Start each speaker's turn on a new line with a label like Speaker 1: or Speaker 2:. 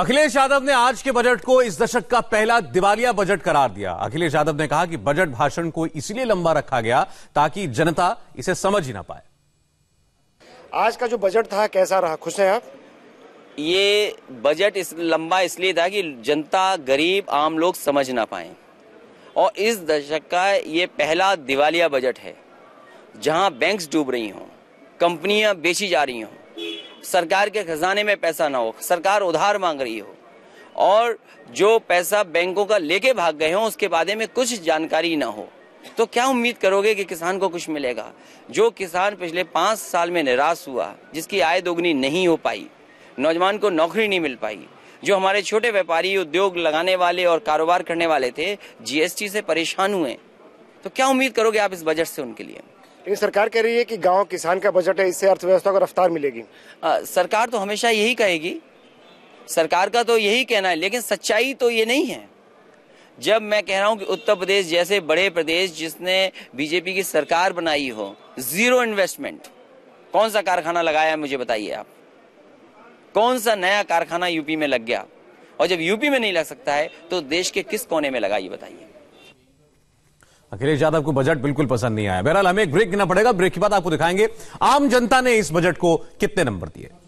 Speaker 1: अखिलेश यादव ने आज के बजट को इस दशक का पहला दिवालिया बजट करार दिया अखिलेश यादव ने कहा कि बजट भाषण को इसलिए लंबा रखा गया ताकि जनता इसे समझ ही ना पाए आज का जो बजट था कैसा रहा खुश हैं आप
Speaker 2: ये बजट इस लंबा इसलिए था कि जनता गरीब आम लोग समझ ना पाए और इस दशक का ये पहला दिवालिया बजट है जहां बैंक्स डूब रही हों कंपनियां बेची जा रही हों सरकार के खजाने में पैसा ना हो सरकार उधार मांग रही हो और जो पैसा बैंकों का लेके भाग गए हो उसके बारे में कुछ जानकारी ना हो तो क्या उम्मीद करोगे कि किसान को कुछ मिलेगा जो किसान पिछले पाँच साल में निराश हुआ जिसकी आय दोगुनी नहीं हो पाई नौजवान को नौकरी नहीं मिल पाई जो हमारे छोटे व्यापारी उद्योग लगाने वाले और कारोबार करने वाले थे जीएसटी से परेशान हुए तो क्या उम्मीद करोगे आप इस बजट से उनके लिए लेकिन सरकार कह रही है कि गांव किसान का बजट है इससे अर्थव्यवस्था को रफ्तार मिलेगी आ, सरकार तो हमेशा यही कहेगी सरकार का तो यही कहना है लेकिन सच्चाई तो ये नहीं है जब मैं कह रहा हूँ कि उत्तर प्रदेश जैसे बड़े प्रदेश जिसने बीजेपी की सरकार बनाई हो जीरो इन्वेस्टमेंट कौन सा कारखाना लगाया मुझे बताइए आप कौन सा नया कारखाना यूपी में लग गया और जब यूपी में नहीं लग सकता है तो देश के किस कोने में लगा ये बताइए
Speaker 1: अखिलेश यादव को बजट बिल्कुल पसंद नहीं आया बहरहाल हमें एक ब्रेक देना पड़ेगा ब्रेक के बाद आपको दिखाएंगे आम जनता ने इस बजट को कितने नंबर दिए